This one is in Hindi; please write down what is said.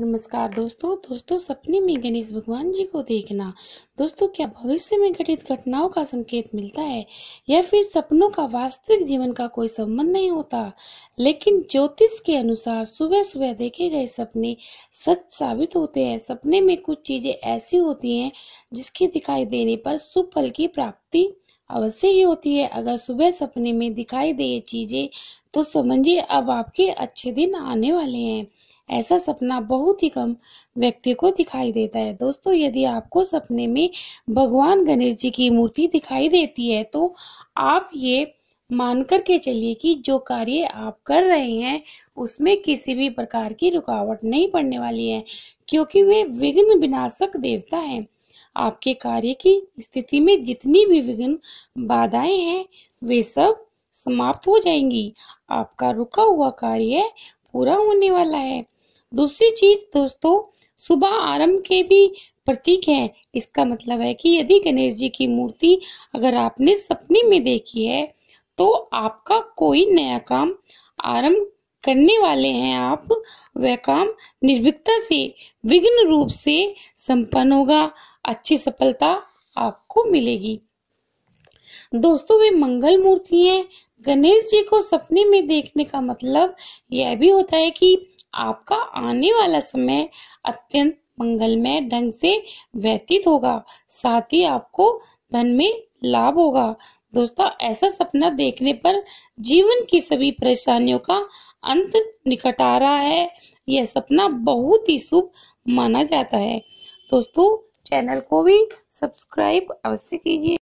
नमस्कार दोस्तों दोस्तों सपने में गणेश भगवान जी को देखना दोस्तों क्या भविष्य में घटित घटनाओं का संकेत मिलता है या फिर सपनों का वास्तविक जीवन का कोई संबंध नहीं होता लेकिन ज्योतिष के अनुसार सुबह सुबह देखे गए सपने सच साबित होते हैं सपने में कुछ चीजें ऐसी होती हैं जिसके दिखाई देने पर सुफल की प्राप्ति अवश्य ही होती है अगर सुबह सपने में दिखाई दे ये चीजें तो समझिए अब आपके अच्छे दिन आने वाले हैं ऐसा सपना बहुत ही कम व्यक्ति को दिखाई देता है दोस्तों यदि आपको सपने में भगवान गणेश जी की मूर्ति दिखाई देती है तो आप ये मान कर के चलिए कि जो कार्य आप कर रहे हैं उसमें किसी भी प्रकार की रुकावट नहीं पड़ने वाली है क्योंकि वे विघ्न विनाशक देवता हैं आपके कार्य की स्थिति में जितनी भी विघ्न बाधाएं हैं वे सब समाप्त हो जाएंगी आपका रुका हुआ कार्य पूरा होने वाला है दूसरी चीज दोस्तों सुबह आरंभ के भी प्रतीक है इसका मतलब है कि यदि गणेश जी की मूर्ति अगर आपने सपने में देखी है तो आपका कोई नया काम आरंभ करने वाले हैं आप वह काम निर्भिकता से विघ्न रूप से संपन्न होगा अच्छी सफलता आपको मिलेगी दोस्तों वे मंगल मूर्ति हैं गणेश जी को सपने में देखने का मतलब यह भी होता है कि आपका आने वाला समय अत्यंत मंगलमय ढंग से व्यतीत होगा साथ ही आपको धन में लाभ होगा दोस्तों ऐसा सपना देखने पर जीवन की सभी परेशानियों का अंत निकट आ रहा है यह सपना बहुत ही शुभ माना जाता है दोस्तों चैनल को भी सब्सक्राइब अवश्य कीजिए